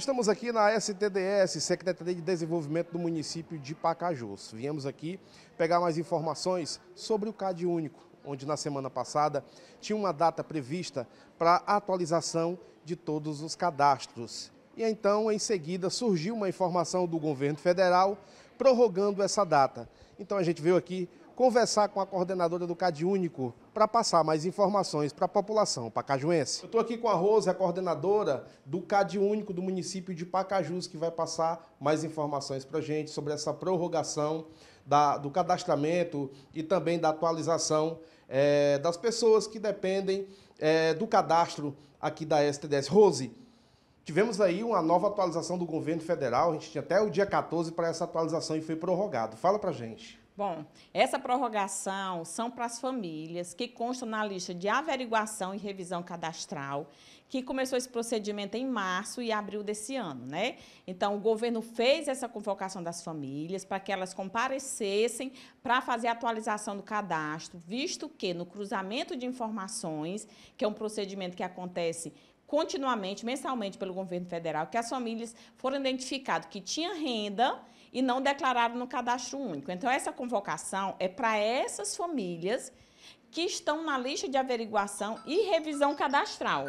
Estamos aqui na STDS, Secretaria de Desenvolvimento do município de Pacajus. Viemos aqui pegar mais informações sobre o CAD Único, onde na semana passada tinha uma data prevista para atualização de todos os cadastros. E então, em seguida, surgiu uma informação do governo federal prorrogando essa data. Então a gente veio aqui conversar com a coordenadora do CadÚnico para passar mais informações para a população pacajuense. Eu estou aqui com a Rosa, a coordenadora do CadÚnico do município de Pacajus, que vai passar mais informações para a gente sobre essa prorrogação da, do cadastramento e também da atualização é, das pessoas que dependem é, do cadastro aqui da STDS. Rose, Tivemos aí uma nova atualização do governo federal, a gente tinha até o dia 14 para essa atualização e foi prorrogado. Fala a gente. Bom, essa prorrogação são para as famílias que constam na lista de averiguação e revisão cadastral, que começou esse procedimento em março e abril desse ano, né? Então, o governo fez essa convocação das famílias para que elas comparecessem para fazer a atualização do cadastro, visto que no cruzamento de informações, que é um procedimento que acontece continuamente, mensalmente pelo governo federal, que as famílias foram identificadas que tinha renda e não declararam no cadastro único. Então, essa convocação é para essas famílias que estão na lista de averiguação e revisão cadastral,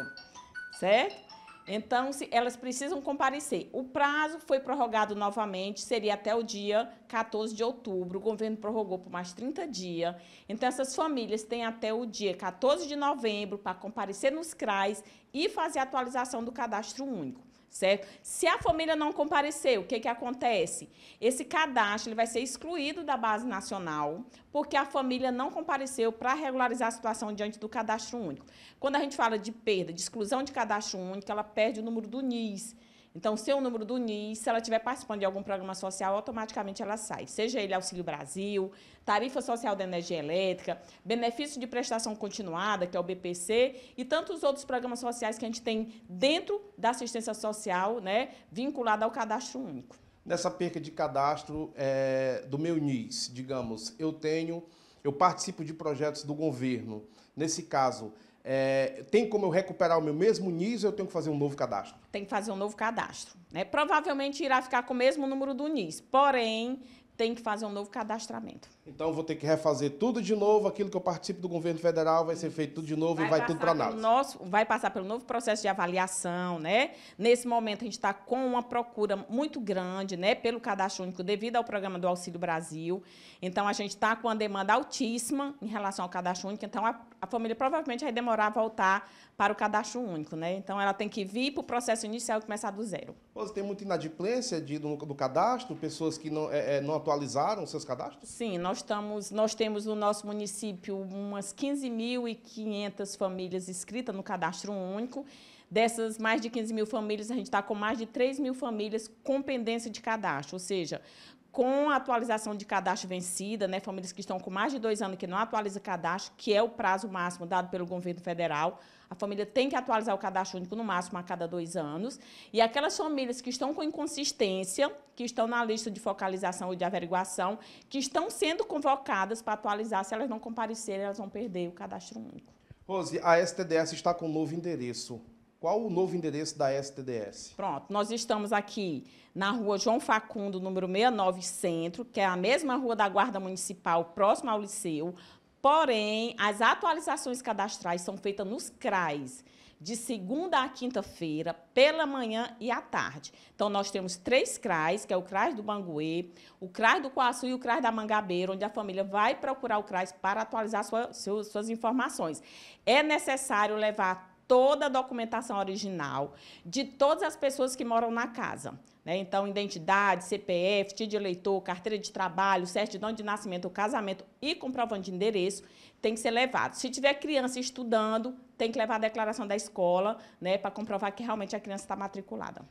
certo? Então, se elas precisam comparecer. O prazo foi prorrogado novamente, seria até o dia 14 de outubro. O governo prorrogou por mais 30 dias. Então, essas famílias têm até o dia 14 de novembro para comparecer nos CRAs e fazer a atualização do cadastro único certo? Se a família não comparecer, o que, que acontece? Esse cadastro ele vai ser excluído da base nacional, porque a família não compareceu para regularizar a situação diante do cadastro único. Quando a gente fala de perda, de exclusão de cadastro único, ela perde o número do NIS então, seu é número do NIS, se ela estiver participando de algum programa social, automaticamente ela sai. Seja ele Auxílio Brasil, Tarifa Social da Energia Elétrica, Benefício de Prestação Continuada, que é o BPC, e tantos outros programas sociais que a gente tem dentro da assistência social, né, vinculada ao cadastro único. Nessa perca de cadastro é, do meu NIS, digamos, eu tenho, eu participo de projetos do governo. Nesse caso, é, tem como eu recuperar o meu mesmo NIS ou eu tenho que fazer um novo cadastro? Tem que fazer um novo cadastro. Né? Provavelmente irá ficar com o mesmo número do NIS. Porém, tem que fazer um novo cadastramento. Então vou ter que refazer tudo de novo, aquilo que eu participo do governo federal vai ser feito tudo de novo vai e vai tudo para nós. Nosso, vai passar pelo novo processo de avaliação, né? Nesse momento a gente está com uma procura muito grande, né, pelo cadastro único devido ao programa do Auxílio Brasil. Então a gente está com uma demanda altíssima em relação ao cadastro único. Então a, a família provavelmente vai demorar a voltar para o cadastro único, né? Então ela tem que vir para o processo inicial e começar do zero. Você tem muita inadimplência de, do, do cadastro, pessoas que não, é, é não atuam atualizaram seus cadastros? Sim, nós, estamos, nós temos no nosso município umas 15.500 famílias inscritas no cadastro único. Dessas mais de 15 mil famílias, a gente está com mais de 3 mil famílias com pendência de cadastro, ou seja, com a atualização de cadastro vencida, né, famílias que estão com mais de dois anos que não atualizam o cadastro, que é o prazo máximo dado pelo governo federal, a família tem que atualizar o cadastro único no máximo a cada dois anos. E aquelas famílias que estão com inconsistência, que estão na lista de focalização ou de averiguação, que estão sendo convocadas para atualizar, se elas não comparecerem, elas vão perder o cadastro único. Rose, a STDS está com um novo endereço. Qual o novo endereço da STDS? Pronto, nós estamos aqui na rua João Facundo, número 69 Centro, que é a mesma rua da Guarda Municipal, próxima ao Liceu. Porém, as atualizações cadastrais são feitas nos CRAs de segunda a quinta-feira, pela manhã e à tarde. Então, nós temos três CRAs, que é o CRAS do Banguê, o CRAS do Coaçu e o CRAS da Mangabeira, onde a família vai procurar o CRAS para atualizar sua, suas informações. É necessário levar toda a documentação original de todas as pessoas que moram na casa. Né? Então, identidade, CPF, título de eleitor, carteira de trabalho, certidão de nascimento, casamento e comprovante de endereço tem que ser levado. Se tiver criança estudando, tem que levar a declaração da escola né, para comprovar que realmente a criança está matriculada.